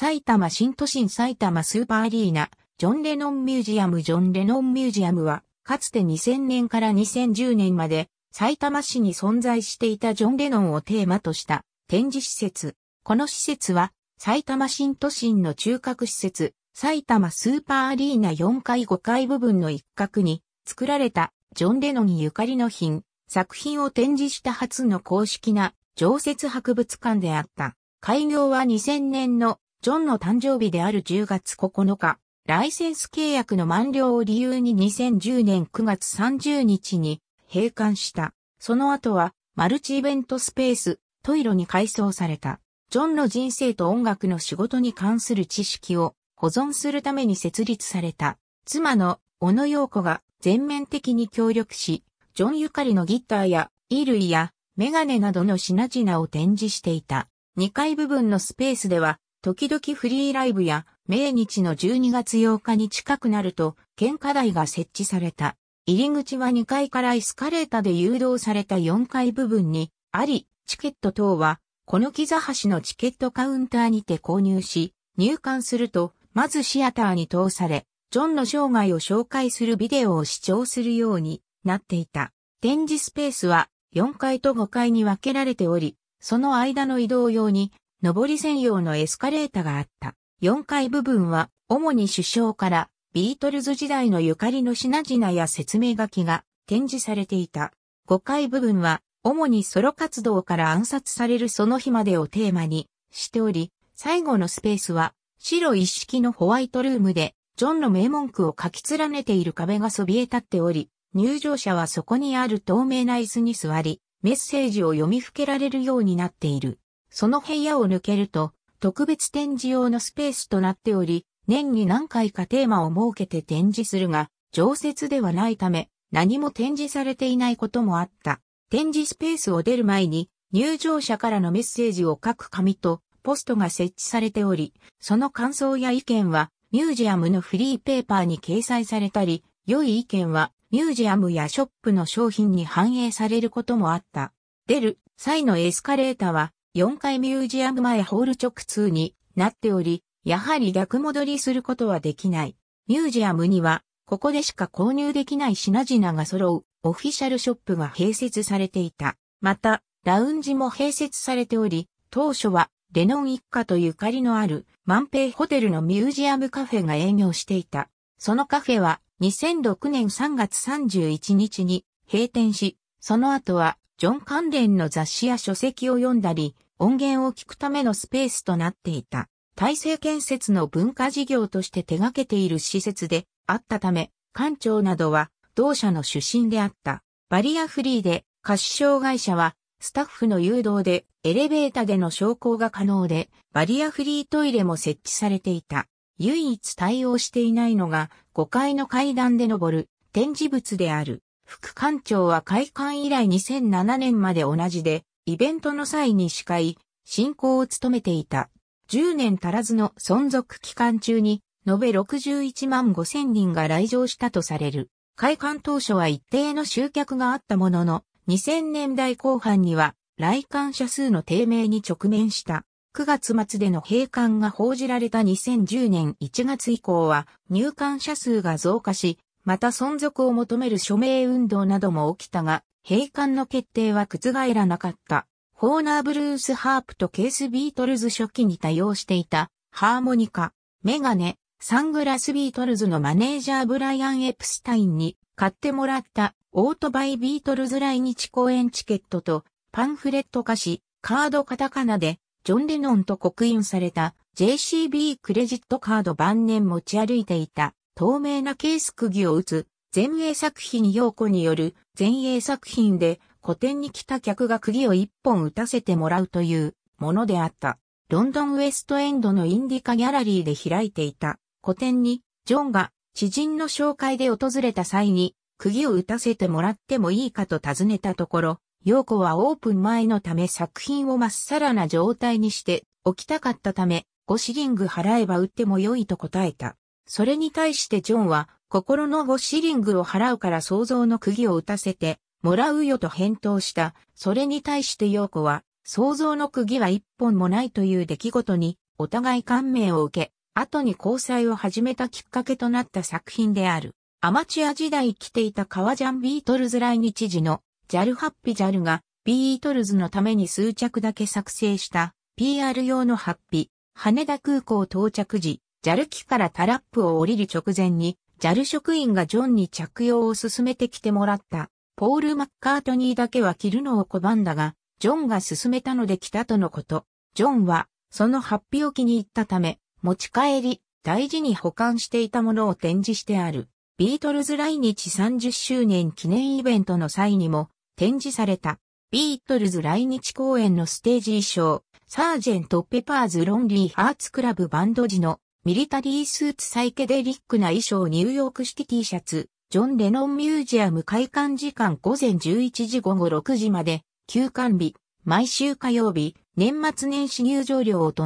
埼玉新都心埼玉スーパーアリーナ、ジョン・レノンミュージアムジョン・レノンミュージアムは、かつて2000年から2010年まで、埼玉市に存在していたジョン・レノンをテーマとした展示施設。この施設は、埼玉新都心の中核施設、埼玉スーパーアリーナ4階5階部分の一角に作られたジョン・レノンゆかりの品、作品を展示した初の公式な常設博物館であった。開業は2000年のジョンの誕生日である10月9日、ライセンス契約の満了を理由に2010年9月30日に閉館した。その後は、マルチイベントスペース、トイロに改装された。ジョンの人生と音楽の仕事に関する知識を保存するために設立された。妻の小野洋子が全面的に協力し、ジョンゆかりのギターや衣類やメガネなどの品々を展示していた。2階部分のスペースでは時々フリーライブや、命日の12月8日に近くなると、献花台が設置された。入り口は2階からエスカレータで誘導された4階部分にあり、チケット等は、この木座橋のチケットカウンターにて購入し、入館すると、まずシアターに通され、ジョンの生涯を紹介するビデオを視聴するようになっていた。展示スペースは4階と5階に分けられており、その間の移動用に上り専用のエスカレータがあった。4階部分は、主に首相からビートルズ時代のゆかりの品々や説明書きが展示されていた。5階部分は、主にソロ活動から暗殺されるその日までをテーマにしており、最後のスペースは、白一式のホワイトルームで、ジョンの名文句を書き連ねている壁がそびえ立っており、入場者はそこにある透明な椅子に座り、メッセージを読みふけられるようになっている。その部屋を抜けると、特別展示用のスペースとなっており、年に何回かテーマを設けて展示するが、常設ではないため、何も展示されていないこともあった。展示スペースを出る前に、入場者からのメッセージを書く紙と、ポストが設置されており、その感想や意見は、ミュージアムのフリーペーパーに掲載されたり、良い意見は、ミュージアムやショップの商品に反映されることもあった。出る際のエスカレーターは、4階ミュージアム前ホール直通になっており、やはり逆戻りすることはできない。ミュージアムには、ここでしか購入できない品々が揃うオフィシャルショップが併設されていた。また、ラウンジも併設されており、当初はレノン一家とゆかりのある万平ホテルのミュージアムカフェが営業していた。そのカフェは2006年3月31日に閉店し、その後はジョン関連の雑誌や書籍を読んだり、音源を聞くためのスペースとなっていた。大成建設の文化事業として手掛けている施設であったため、館長などは同社の出身であった。バリアフリーで貸し障害者はスタッフの誘導でエレベータでの昇降が可能でバリアフリートイレも設置されていた。唯一対応していないのが5階の階段で登る展示物である。副館長は開館以来2007年まで同じでイベントの際に司会、進行を務めていた。10年足らずの存続期間中に、延べ61万5千人が来場したとされる。開館当初は一定の集客があったものの、2000年代後半には来館者数の低迷に直面した。9月末での閉館が報じられた2010年1月以降は入館者数が増加し、また存続を求める署名運動なども起きたが、閉館の決定は覆らなかった。ホーナーブルースハープとケースビートルズ初期に多用していたハーモニカ、メガネ、サングラスビートルズのマネージャーブライアン・エプスタインに買ってもらったオートバイビートルズ来日公演チケットとパンフレット化し、カードカタカナでジョン・レノンと刻印された JCB クレジットカード晩年持ち歩いていた透明なケース釘を打つ前衛作品陽子による前衛作品で古典に来た客が釘を一本打たせてもらうというものであった。ロンドンウエストエンドのインディカギャラリーで開いていた古典にジョンが知人の紹介で訪れた際に釘を打たせてもらってもいいかと尋ねたところ、陽子はオープン前のため作品をまっさらな状態にして置きたかったため5シリング払えば売っても良いと答えた。それに対してジョンは心の5シリングを払うから想像の釘を打たせて、もらうよと返答した。それに対して陽子は、想像の釘は一本もないという出来事に、お互い感銘を受け、後に交際を始めたきっかけとなった作品である。アマチュア時代来ていた革ジャンビートルズ来日時のジャルハッピジャルがビートルズのために数着だけ作成した PR 用のハッピ。羽田空港到着時、ジャル機からタラップを降りる直前に JAL 職員がジョンに着用を進めてきてもらった。ポール・マッカートニーだけは着るのを拒んだが、ジョンが勧めたので着たとのこと。ジョンは、その発表を気に入ったため、持ち帰り、大事に保管していたものを展示してある。ビートルズ来日30周年記念イベントの際にも展示された。ビートルズ来日公演のステージ衣装、サージェント・ペパーズ・ロンリー・ハーツ・クラブ・バンド時のミリタリースーツサイケデリックな衣装ニューヨークシティ T シャツ、ジョン・レノンミュージアム開館時間午前11時午後6時まで、休館日、毎週火曜日、年末年始入場料大人、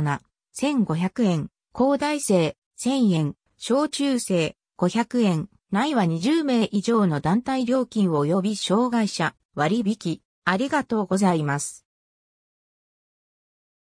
1500円、高大生、1000円、小中生、500円、内は20名以上の団体料金及び障害者、割引、ありがとうございます。